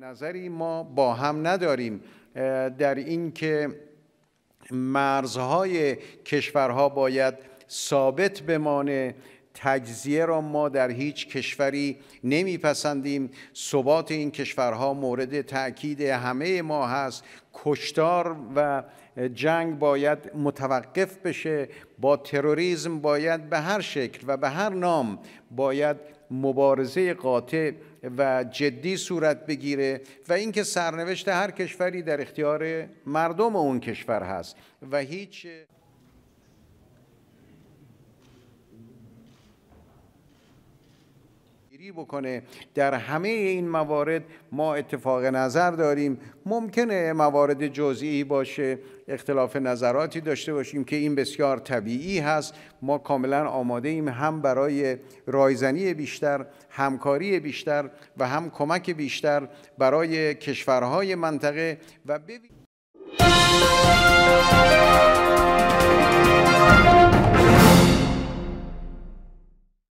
نظری ما با هم نداریم در اینکه مرزهای کشورها باید ثابت بمانه تجزیه را ما در هیچ کشوری نمیپسندیم ثبات این کشورها مورد تاکید همه ما هست کشتار و جنگ باید متوقف بشه با تروریزم باید به هر شکل و به هر نام باید مبارزه قاطع و جدی صورت بگیره و اینکه سرنوشت هر کشوری در اختیار مردم اون کشور هست و هیچ بکنه در همه این موارد ما اتفاق نظر داریم ممکنه موارد جزئی باشه اختلاف نظراتی داشته باشیم که این بسیار طبیعی هست ما کاملا آماده ایم هم برای رایزنی بیشتر همکاری بیشتر و هم کمک بیشتر برای کشورهای منطقه و ببین...